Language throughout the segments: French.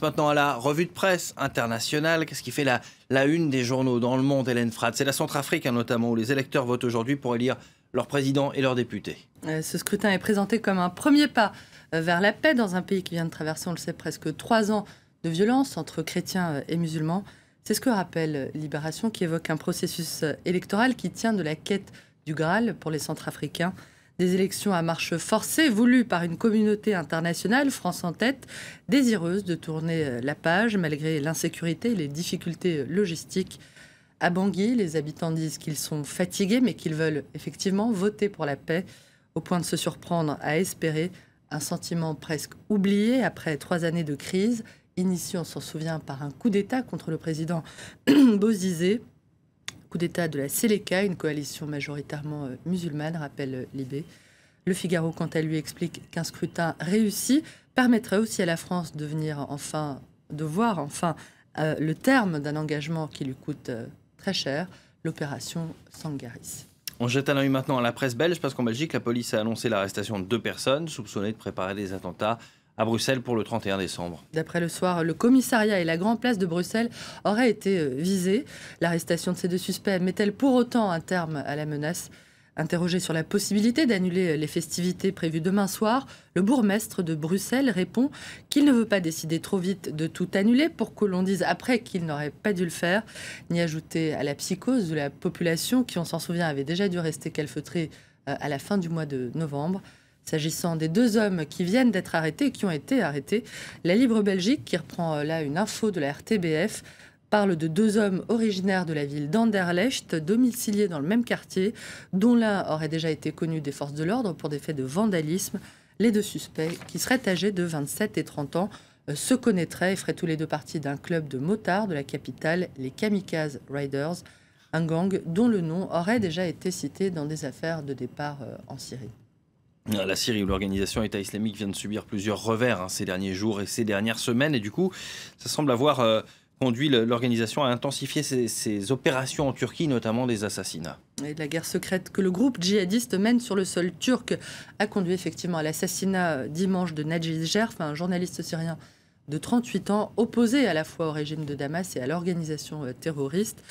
passe maintenant à la revue de presse internationale. Qu'est-ce qui fait la, la une des journaux dans le monde, Hélène Frat C'est la Centrafrique hein, notamment, où les électeurs votent aujourd'hui pour élire leur président et leurs députés. Euh, ce scrutin est présenté comme un premier pas euh, vers la paix dans un pays qui vient de traverser, on le sait, presque trois ans de violence entre chrétiens euh, et musulmans. C'est ce que rappelle Libération qui évoque un processus électoral qui tient de la quête du Graal pour les Centrafricains. Des élections à marche forcée voulues par une communauté internationale, France en tête, désireuse de tourner euh, la page malgré l'insécurité et les difficultés euh, logistiques. À Bangui, les habitants disent qu'ils sont fatigués mais qu'ils veulent effectivement voter pour la paix, au point de se surprendre à espérer un sentiment presque oublié après trois années de crise, initié, on s'en souvient, par un coup d'État contre le président Bozizé coup d'État de la Séléka, une coalition majoritairement euh, musulmane, rappelle euh, Libé. Le Figaro, quant à lui, explique qu'un scrutin réussi permettrait aussi à la France de, venir enfin, de voir enfin euh, le terme d'un engagement qui lui coûte très cher, l'opération Sangaris. On jette un œil maintenant à la presse belge parce qu'en Belgique, la police a annoncé l'arrestation de deux personnes soupçonnées de préparer des attentats à Bruxelles pour le 31 décembre. D'après le soir, le commissariat et la Grand Place de Bruxelles auraient été euh, visés. L'arrestation de ces deux suspects met-elle pour autant un terme à la menace Interrogé sur la possibilité d'annuler euh, les festivités prévues demain soir, le bourgmestre de Bruxelles répond qu'il ne veut pas décider trop vite de tout annuler pour que l'on dise après qu'il n'aurait pas dû le faire, ni ajouter à la psychose de la population qui, on s'en souvient, avait déjà dû rester calfeutrée euh, à la fin du mois de novembre. S'agissant des deux hommes qui viennent d'être arrêtés, qui ont été arrêtés, la Libre Belgique, qui reprend euh, là une info de la RTBF, parle de deux hommes originaires de la ville d'Anderlecht, domiciliés dans le même quartier, dont l'un aurait déjà été connu des forces de l'ordre pour des faits de vandalisme. Les deux suspects, qui seraient âgés de 27 et 30 ans, euh, se connaîtraient et feraient tous les deux partie d'un club de motards de la capitale, les Kamikaze Riders, un gang dont le nom aurait déjà été cité dans des affaires de départ euh, en Syrie. Euh, la Syrie où l'organisation État islamique vient de subir plusieurs revers hein, ces derniers jours et ces dernières semaines, et du coup, ça semble avoir euh, conduit l'organisation à intensifier ses, opérations en Turquie, notamment des assassinats. Et la guerre secrète que le groupe djihadiste mène sur le sol turc a conduit effectivement à l'assassinat euh, dimanche de Najib Gerf, un journaliste syrien de 38 ans, opposé à la fois au régime de Damas et à l'organisation euh, terroriste.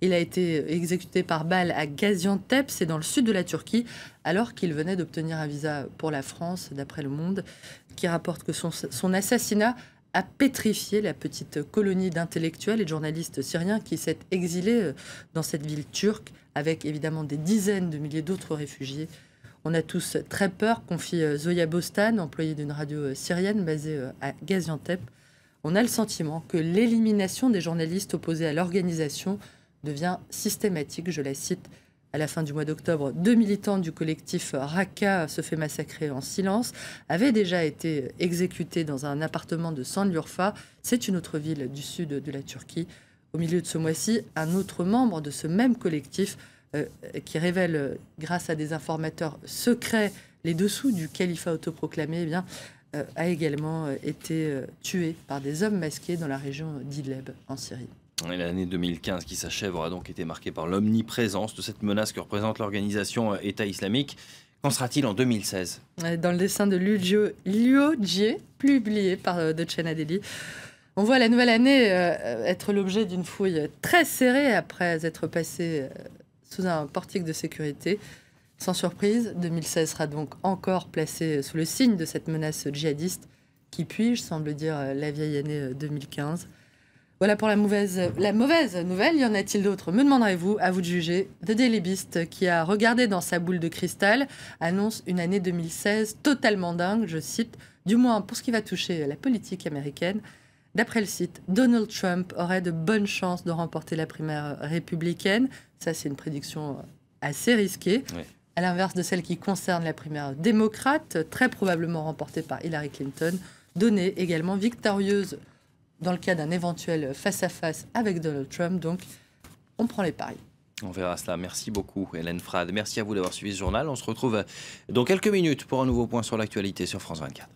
Il a été euh, exécuté par balle à Gaziantep, c'est dans le sud de la Turquie, alors qu'il venait d'obtenir un visa pour la France, d'après Le Monde, qui rapporte que son, assassinat a pétrifié la petite colonie d'intellectuels et de journalistes syriens qui s'est exilée euh, dans cette ville turque, avec évidemment des dizaines de milliers d'autres réfugiés on a tous très peur, confie euh, Zoya Bostan, employée d'une radio euh, syrienne basée euh, à Gaziantep. On a le sentiment que l'élimination des journalistes opposés à l'organisation devient systématique. Je la cite à la fin du mois d'octobre, deux militants du collectif Raqqa se fait massacrer en silence, avaient déjà été exécutés dans un appartement de Sandlurfa. C'est une autre ville du sud de la Turquie. Au milieu de ce mois-ci, un autre membre de ce même collectif euh, euh, qui révèle, euh, grâce à des informateurs secrets, les dessous du califat autoproclamé, eh bien, a également été tué par des hommes masqués dans la région d'Idleb, en Syrie. L'année 2015 qui s'achève aura donc été marquée par l'omniprésence de cette menace que représente l'organisation État islamique. Qu'en sera-t-il en 2016 Dans le dessin de Liu Lioggi, publié par Docena Delhi, on voit la nouvelle année être l'objet d'une fouille très serrée après être passée sous un portique de sécurité. Sans surprise, 2016 sera donc encore placé sous le signe de cette menace djihadiste qui puis-je, semble dire euh, la vieille année 2015. Euh, voilà pour la mauvaise, euh, la mauvaise nouvelle. Y en a-t-il d'autres Me demanderez-vous, à vous de juger. The Daily Beast, qui a regardé dans sa boule de cristal, annonce une année 2016 totalement dingue, je cite, du moins pour ce qui va toucher la politique américaine. D'après le site, Donald Trump aurait de bonnes chances de remporter la primaire républicaine. Ça, c'est une prédiction euh, assez risquée. À l'inverse de celle qui concerne la primaire démocrate, très probablement remportée par Hillary Clinton, donnée également victorieuse dans le cas d'un éventuel face-à-face avec Donald Trump. Donc, on prend les paris. On verra cela. Merci beaucoup, Hélène Frade. Merci à vous d'avoir suivi ce journal. On se retrouve euh, dans quelques minutes pour un nouveau point sur l'actualité sur France 24.